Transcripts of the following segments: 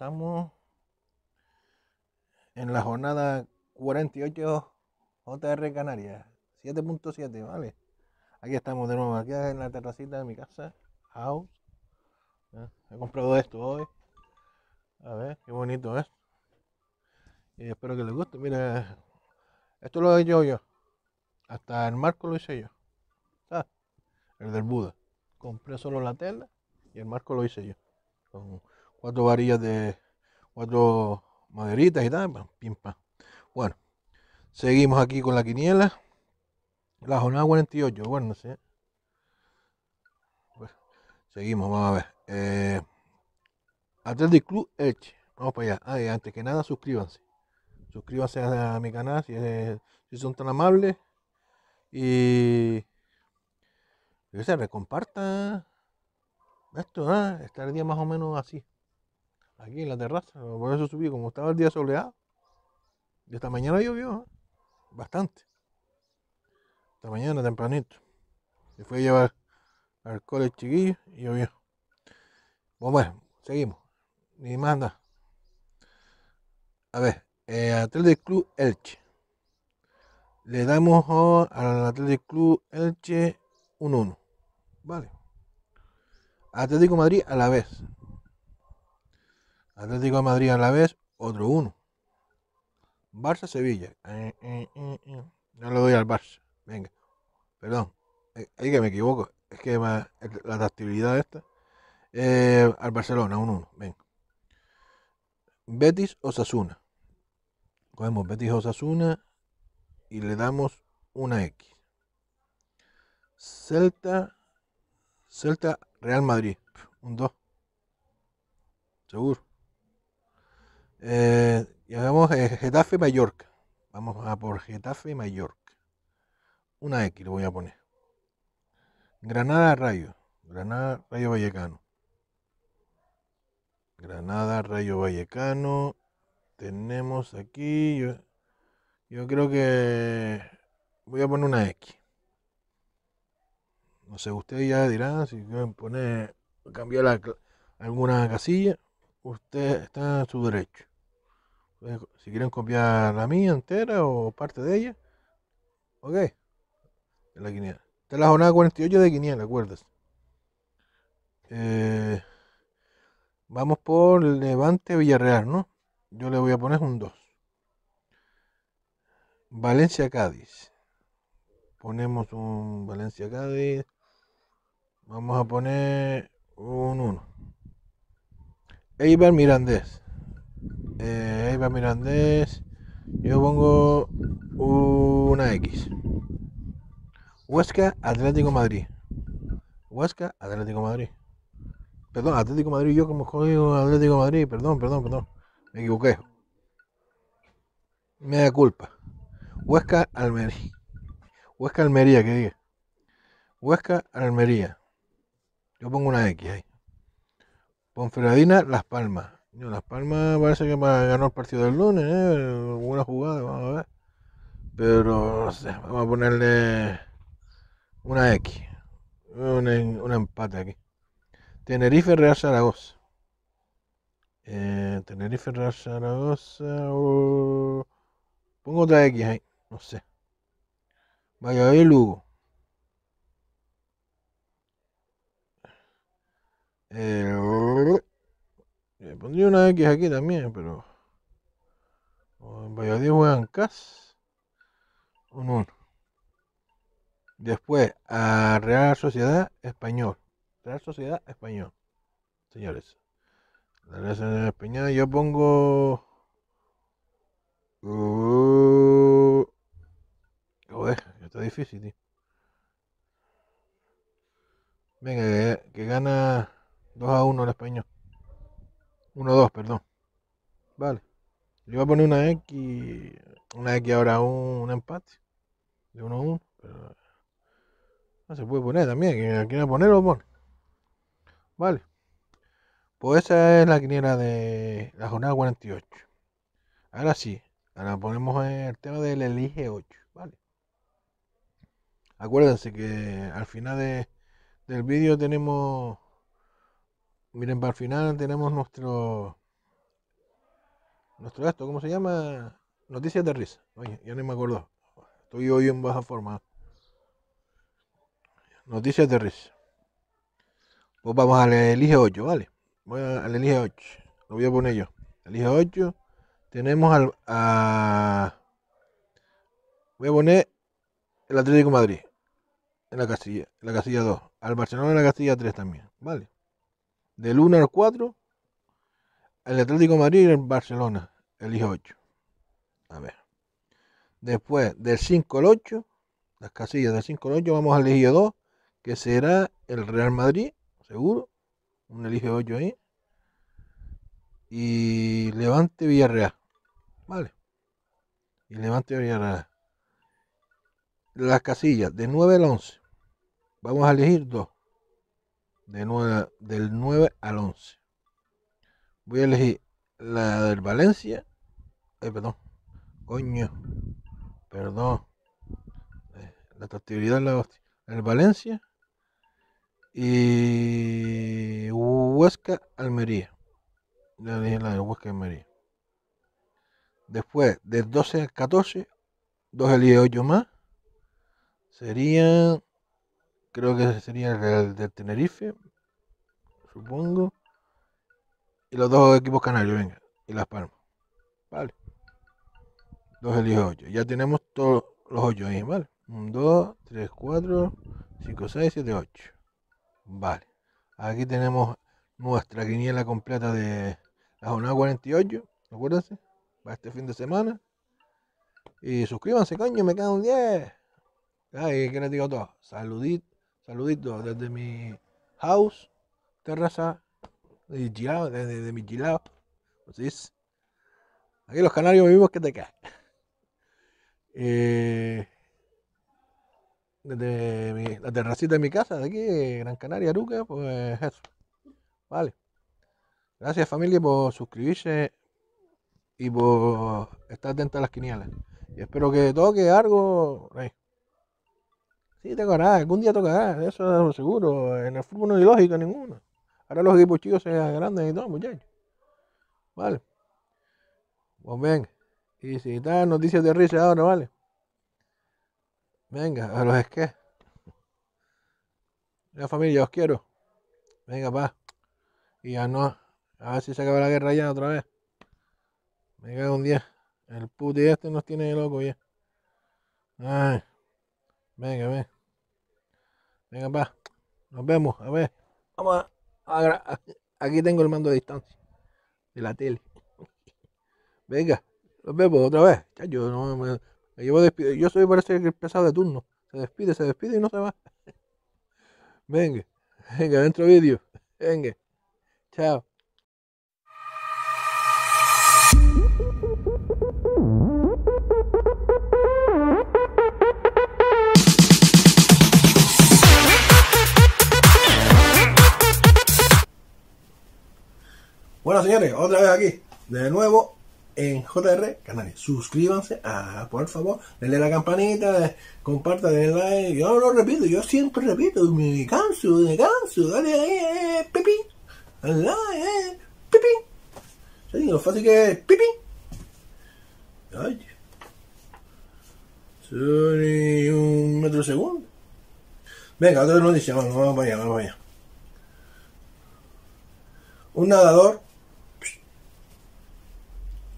Estamos en la jornada 48 JR Canarias, 7.7, ¿vale? Aquí estamos de nuevo, aquí en la terracita de mi casa, house. He comprado esto hoy. A ver, qué bonito es. Y espero que les guste. Mira, esto lo he hecho yo. Hasta el marco lo hice yo. Ah, el del Buda. Compré solo la tela y el marco lo hice yo. Con cuatro varillas de cuatro maderitas y tal, pim pam. Bueno, seguimos aquí con la quiniela. La jornada 48, bueno, no sé. Pues, seguimos, vamos a ver. Eh, Club Vamos para allá. Ah, antes que nada, suscríbanse. Suscríbanse a, mi canal si, son tan amables. Y. se se recompartan esto, ¿eh? día más o menos así aquí en la terraza. Por eso subí, como estaba el día soleado. Y esta mañana llovió, ¿eh? bastante. Esta mañana tempranito. Se fue a llevar al cole chiquillo y llovió. Bueno, seguimos. Ni manda. A ver, eh, Club Elche. Le damos al Athletic Club Elche 1-1. Vale. Atlético Madrid a la vez. Atlético de Madrid a la vez, otro uno. Barça-Sevilla. no eh, eh, eh, lo doy al Barça. Venga. Perdón. Ahí que me equivoco. Es que la tactilidad esta. al Barcelona, un 1 Venga. Betis o Cogemos Betis Osasuna y le damos una X. Celta. Celta Real Madrid. Un 2. Seguro. Eh, y hagamos eh, Getafe Mallorca. Vamos a por Getafe Mallorca. Una X le voy a poner. Granada Rayo. Granada Rayo Vallecano. Granada Rayo Vallecano. Tenemos aquí. Yo, creo que voy a poner una X. No sé, usted ya dirá si quieren poner, cambiar alguna casilla. Usted está en su derecho. Eh, si quieren copiar la mía entera o parte de ella, ok. la quiniela. Esta es la jornada 48 de quiniela, acuerdas. Eh, vamos por Levante Villarreal, ¿no? Yo le voy a poner un 2. Valencia Cádiz. Ponemos un Valencia Cádiz. Vamos a poner un 1. Eibar Mirandés eh, ahí va Mirandés, yo pongo una X. Huesca, Atlético Madrid. Huesca, Atlético Madrid. Perdón, Atlético Madrid, yo como jodido Atlético Madrid, perdón, perdón, perdón. Me equivoqué. Me da culpa. Huesca, Almería. Huesca, Almería, que diga. Huesca, Almería. Yo pongo una X ahí. Ponferradina, Las Palmas. Las Palmas parece que ganó el partido del lunes, ¿eh? Buena jugada, vamos a ver. Pero, no sé, vamos a ponerle una X. Un, un empate aquí. Tenerife Real Zaragoza. Eh, Tenerife Real Zaragoza. pongo otra X ahí, no sé. ahí, Lugo. Eh, le eh, pondría una X aquí también, pero. Vaya en Valladolid juegan CAS. Un 1. Después, a Real Sociedad Español. Real Sociedad Español. Señores. La Real Sociedad Español, yo pongo. Uh... Joder, está difícil, tío. Venga, que gana 2 a 1 el español. 1, 2, perdón. Vale. Le voy a poner una X, una X ahora un, empate de 1 1, pero no se puede poner también. Quien quiera poner pone? Vale. Pues esa es la quiniera de la jornada 48. Ahora sí, ahora ponemos el tema del elige 8. Vale. Acuérdense que al final del vídeo tenemos Miren, para el final tenemos nuestro. Nuestro gasto, ¿cómo se llama? Noticias de risa. Oye, ya no me acuerdo. Estoy hoy en baja forma. Noticias de risa. Pues vamos al elige 8, ¿vale? Voy al elige 8. Lo voy a poner yo. Elige 8. Tenemos al. A... Voy a poner el Atlético Madrid. En la casilla. En la casilla 2. Al Barcelona en la casilla 3 también. ¿Vale? del 1 al 4, el Atlético Madrid y el Barcelona, elige 8. A ver. Después, del 5 al 8, las casillas del 5 al 8, vamos a elegir 2, que será el Real Madrid, seguro. Un elige 8 ahí. Y Levante Villarreal. Vale. Y Levante Villarreal. Las casillas del 9 al 11. Vamos a elegir 2 del 9 al 11. Voy a elegir la del Valencia. perdón. Coño. Perdón. Eh, la la es la hostia. El Valencia. Y Huesca Almería. la del Huesca Almería. Después, del 12 al 14, dos elige 8 más. Serían Creo que sería el del Tenerife, supongo. Y los dos equipos canarios, venga. Y Las Palmas. Vale. Dos elijo ocho. Ya tenemos todos los ocho ahí, ¿vale? 1, 2, 3, 4, 5, seis, siete, 8. Vale. Aquí tenemos nuestra quiniela completa de la jornada 48. Acuérdense. Para este fin de semana. Y suscríbanse, coño, me quedan 10. Ay, que les digo todo. Saluditos. Saluditos desde mi house, terraza, de desde mi Chilao. Aquí los canarios vivimos que te caen. Eh, desde la terracita de mi casa, de aquí, Gran Canaria, Aruca, pues eso. Vale. Gracias familia por suscribirse y por estar atentos a las quinielas Y espero que toque algo. Sí, tocará, algún día tocará, eso es seguro. En el fútbol no hay lógica ninguna. Ahora los equipos chicos se agrandan y todo, muchachos. Vale. Pues ven. Y si están noticias de risa ahora, vale. Venga, a los esqués. La familia, os quiero. Venga, pa. Y ya no. A ver si se acaba la guerra ya otra vez. Venga un día. El puti este nos tiene loco ya. Ay. Venga, ven. Venga, va. Nos vemos. A ver. Vamos a, Aquí tengo el mando de distancia. De la tele. Venga. Nos vemos otra vez. yo no me, me llevo despido. Yo soy parece el pesado de turno. Se despide, se despide y no se va. Venga. Venga, dentro vídeo. Venga. Chao. Bueno, señores, otra vez aquí, de nuevo en JR Canales. Suscríbanse, ah, por favor, denle la campanita, compartan, denle like. Yo lo repito, yo siempre repito, me canso, me canso, dale ahí, eh, eh pipí, dale eh, Pipi Sí, lo fácil que es pipi Ay. Soy un metro segundo. Venga, otra noticia, vamos, vamos allá, vamos allá. Un nadador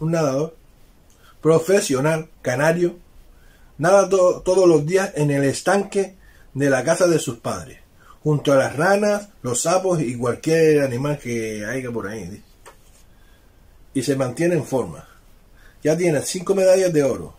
un nadador profesional canario, nada todos los días en el estanque de la casa de sus padres, junto a las ranas, los sapos y cualquier animal que haya por ahí. Y se mantiene en forma. Ya tiene 5 medallas de oro,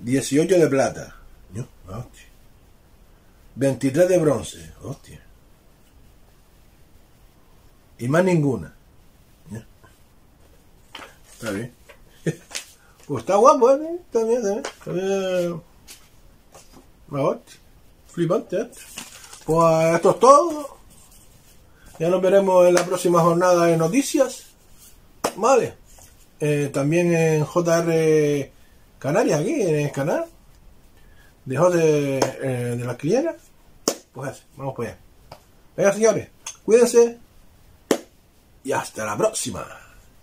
18 de plata, 23 ah, de bronce, hostia. Y más ninguna. Está Pues está guapo, ¿eh? Está ¿eh? flipante, ¿eh? Pues esto es todo. Ya nos veremos en la próxima jornada de noticias. Vale. Eh, también en JR Canarias, aquí, en el canal. de, eh, de las criera Pues vamos para Venga, señores, cuídense. Y hasta la próxima.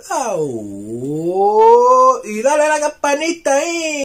¡Au! ¡Y dale a la campanita ahí!